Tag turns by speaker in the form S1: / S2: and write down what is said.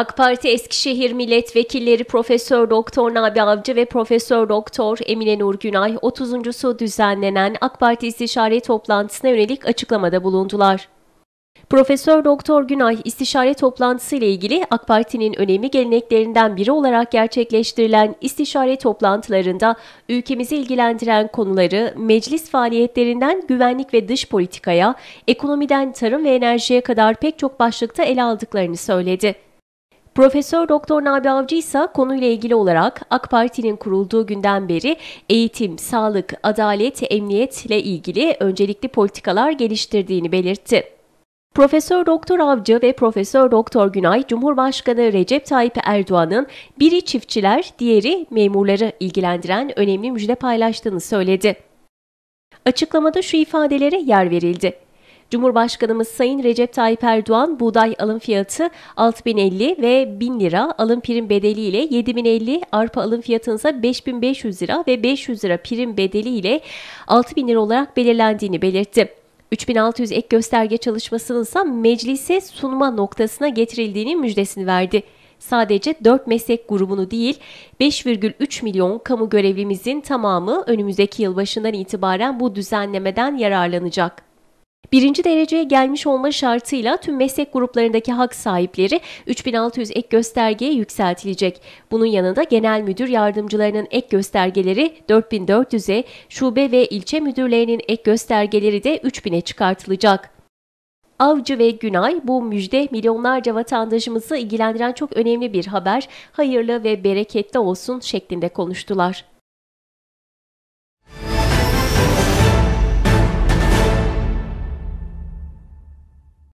S1: AK Parti Eskişehir Milletvekilleri Profesör Doktor Nabi Avcı ve Profesör Doktor Emine Nur Günay 30.sü düzenlenen AK Parti istişare toplantısına yönelik açıklamada bulundular. Profesör Doktor Günay istişare toplantısı ile ilgili AK Parti'nin önemli geleneklerinden biri olarak gerçekleştirilen istişare toplantılarında ülkemizi ilgilendiren konuları meclis faaliyetlerinden güvenlik ve dış politikaya, ekonomiden tarım ve enerjiye kadar pek çok başlıkta ele aldıklarını söyledi. Profesör Doktor Nabi Avcı ise konuyla ilgili olarak AK Parti'nin kurulduğu günden beri eğitim, sağlık, adalet, emniyetle ilgili öncelikli politikalar geliştirdiğini belirtti. Profesör Doktor Avcı ve Profesör Doktor Günay Cumhurbaşkanı Recep Tayyip Erdoğan'ın biri çiftçiler, diğeri memurları ilgilendiren önemli müjde paylaştığını söyledi. Açıklamada şu ifadelere yer verildi. Cumhurbaşkanımız Sayın Recep Tayyip Erdoğan buğday alım fiyatı 6050 ve 1000 lira alım prim bedeli ile 7050, arpa alım fiyatınıza 5500 lira ve 500 lira prim bedeli ile 6000 lira olarak belirlendiğini belirtti. 3600 ek gösterge çalışmasının ise meclise sunma noktasına getirildiğini müjdesini verdi sadece 4 meslek grubunu değil 5,3 milyon kamu görevlimizin tamamı önümüzdeki yıl başından itibaren bu düzenlemeden yararlanacak. Birinci dereceye gelmiş olma şartıyla tüm meslek gruplarındaki hak sahipleri 3600 ek göstergeye yükseltilecek. Bunun yanında genel müdür yardımcılarının ek göstergeleri 4400'e, şube ve ilçe müdürlerinin ek göstergeleri de 3000'e çıkartılacak. Avcı ve Günay bu müjde milyonlarca vatandaşımızı ilgilendiren çok önemli bir haber. Hayırlı ve bereketli olsun şeklinde konuştular.